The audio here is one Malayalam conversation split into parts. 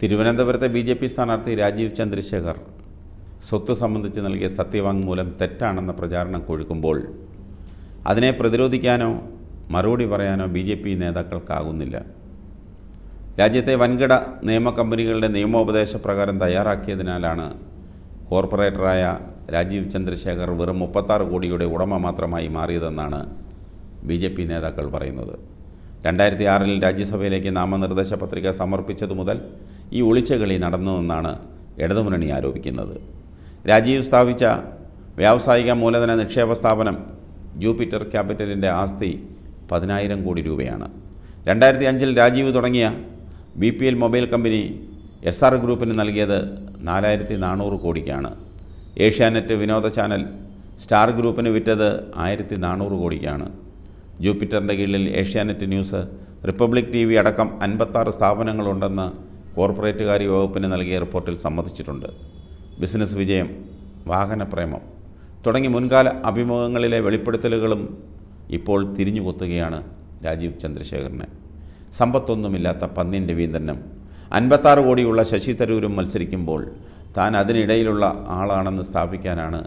തിരുവനന്തപുരത്തെ ബി ജെ പി സ്ഥാനാർത്ഥി രാജീവ് ചന്ദ്രശേഖർ സ്വത്ത് സംബന്ധിച്ച് നൽകിയ സത്യവാങ്മൂലം തെറ്റാണെന്ന പ്രചാരണം കൊഴുക്കുമ്പോൾ അതിനെ പ്രതിരോധിക്കാനോ മറുപടി പറയാനോ ബി ജെ പി നേതാക്കൾക്കാകുന്നില്ല രാജ്യത്തെ വൻകിട നിയമ കമ്പനികളുടെ നിയമോപദേശ പ്രകാരം തയ്യാറാക്കിയതിനാലാണ് കോർപ്പറേറ്ററായ രാജീവ് ചന്ദ്രശേഖർ വെറും മുപ്പത്താറ് കോടിയുടെ ഉടമ മാത്രമായി മാറിയതെന്നാണ് ബി ജെ പി നേതാക്കൾ പറയുന്നത് രണ്ടായിരത്തി ആറിൽ രാജ്യസഭയിലേക്ക് നാമനിർദ്ദേശ പത്രിക സമർപ്പിച്ചതു മുതൽ ഈ ഒളിച്ചകളി നടന്നതെന്നാണ് ഇടതുമുന്നണി ആരോപിക്കുന്നത് രാജീവ് സ്ഥാപിച്ച വ്യാവസായിക മൂലധന നിക്ഷേപ സ്ഥാപനം ജൂപ്പിറ്റർ ക്യാപിറ്റലിൻ്റെ ആസ്തി പതിനായിരം കോടി രൂപയാണ് രണ്ടായിരത്തി അഞ്ചിൽ രാജീവ് തുടങ്ങിയ B P L mobile company S R ഗ്രൂപ്പിന് നൽകിയത് നാലായിരത്തി നാനൂറ് കോടിക്കാണ് ഏഷ്യാനെറ്റ് വിനോദ ചാനൽ സ്റ്റാർ ഗ്രൂപ്പിന് വിറ്റത് ആയിരത്തി നാനൂറ് കോടിക്കാണ് ജൂപ്പിറ്ററിൻ്റെ കീഴിൽ Asianet news Republic T V അടക്കം അൻപത്താറ് സ്ഥാപനങ്ങളുണ്ടെന്ന് കോർപ്പറേറ്റ് വകുപ്പിന് നൽകിയ റിപ്പോർട്ടിൽ സമ്മതിച്ചിട്ടുണ്ട് ബിസിനസ് വിജയം വാഹനപ്രേമം തുടങ്ങി മുൻകാല അഭിമുഖങ്ങളിലെ വെളിപ്പെടുത്തലുകളും ഇപ്പോൾ തിരിഞ്ഞുകൊത്തുകയാണ് രാജീവ് ചന്ദ്രശേഖരന് സമ്പത്തൊന്നുമില്ലാത്ത പന്നിൻ രവീന്ദ്രനും അൻപത്താറ് കോടിയുള്ള ശശി തരൂരും മത്സരിക്കുമ്പോൾ താൻ അതിനിടയിലുള്ള ആളാണെന്ന് സ്ഥാപിക്കാനാണ്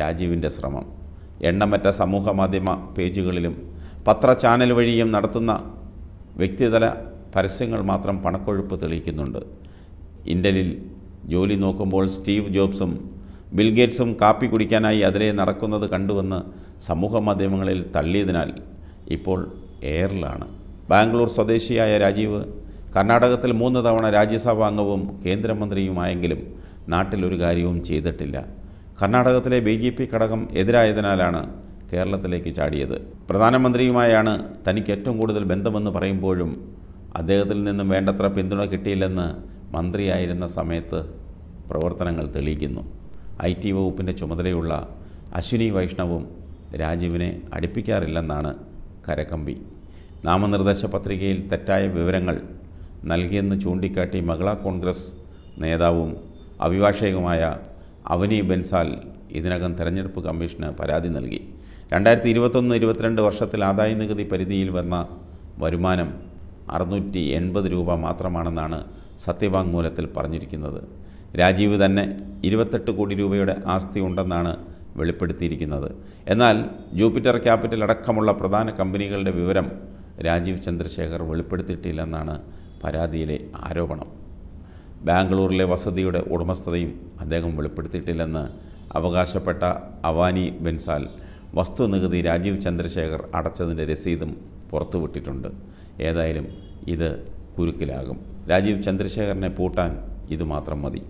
രാജീവിൻ്റെ ശ്രമം എണ്ണമറ്റ സമൂഹ മാധ്യമ പേജുകളിലും പത്ര ചാനൽ വഴിയും നടത്തുന്ന വ്യക്തിതല പരസ്യങ്ങൾ മാത്രം പണക്കൊഴുപ്പ് തെളിയിക്കുന്നുണ്ട് ഇൻ്റലിൽ ജോലി നോക്കുമ്പോൾ സ്റ്റീവ് ജോബ്സും ബിൽഗേറ്റ്സും കാപ്പി കുടിക്കാനായി അതിലെ നടക്കുന്നത് കണ്ടുവന്ന് സമൂഹ മാധ്യമങ്ങളിൽ തള്ളിയതിനാൽ ഇപ്പോൾ എയറിലാണ് ബാംഗ്ലൂർ സ്വദേശിയായ രാജീവ് കർണാടകത്തിൽ മൂന്ന് തവണ അംഗവും കേന്ദ്രമന്ത്രിയുമായെങ്കിലും നാട്ടിലൊരു കാര്യവും ചെയ്തിട്ടില്ല കർണാടകത്തിലെ ബി ജെ പി ഘടകം എതിരായതിനാലാണ് കേരളത്തിലേക്ക് ചാടിയത് പ്രധാനമന്ത്രിയുമായാണ് തനിക്ക് ഏറ്റവും കൂടുതൽ ബന്ധമെന്ന് പറയുമ്പോഴും അദ്ദേഹത്തിൽ നിന്നും വേണ്ടത്ര പിന്തുണ കിട്ടിയില്ലെന്ന് മന്ത്രിയായിരുന്ന സമയത്ത് പ്രവർത്തനങ്ങൾ തെളിയിക്കുന്നു ഐ ടി വകുപ്പിൻ്റെ ചുമതലയുള്ള അശ്വിനി വൈഷ്ണവും രാജീവിനെ അടുപ്പിക്കാറില്ലെന്നാണ് കരക്കമ്പി നാമനിർദ്ദേശ പത്രികയിൽ തെറ്റായ വിവരങ്ങൾ നൽകിയെന്ന് ചൂണ്ടിക്കാട്ടി മഹിള കോൺഗ്രസ് നേതാവും അഭിഭാഷകയുമായ അവനി ബെൻസാൽ ഇതിനകം തെരഞ്ഞെടുപ്പ് കമ്മീഷന് പരാതി നൽകി രണ്ടായിരത്തി ഇരുപത്തൊന്ന് ഇരുപത്തിരണ്ട് വർഷത്തിൽ ആദായ നികുതി പരിധിയിൽ വന്ന വരുമാനം അറുന്നൂറ്റി എൺപത് രൂപ മാത്രമാണെന്നാണ് സത്യവാങ്മൂലത്തിൽ പറഞ്ഞിരിക്കുന്നത് രാജീവ് തന്നെ ഇരുപത്തെട്ട് കോടി രൂപയുടെ ആസ്തി ഉണ്ടെന്നാണ് വെളിപ്പെടുത്തിയിരിക്കുന്നത് എന്നാൽ ജൂപ്പിറ്റർ ക്യാപിറ്റൽ അടക്കമുള്ള പ്രധാന കമ്പനികളുടെ വിവരം രാജീവ് ചന്ദ്രശേഖർ വെളിപ്പെടുത്തിയിട്ടില്ലെന്നാണ് പരാതിയിലെ ആരോപണം ബാംഗ്ലൂരിലെ വസതിയുടെ ഉടമസ്ഥതയും അദ്ദേഹം വെളിപ്പെടുത്തിയിട്ടില്ലെന്ന് അവകാശപ്പെട്ട അവാനി ബെൻസാൽ വസ്തുനികുതി രാജീവ് ചന്ദ്രശേഖർ അടച്ചതിൻ്റെ രസീതും പുറത്തുവിട്ടിട്ടുണ്ട് ഏതായാലും ഇത് കുരുക്കിലാകും രാജീവ് ചന്ദ്രശേഖരനെ പൂട്ടാൻ ഇതുമാത്രം മതി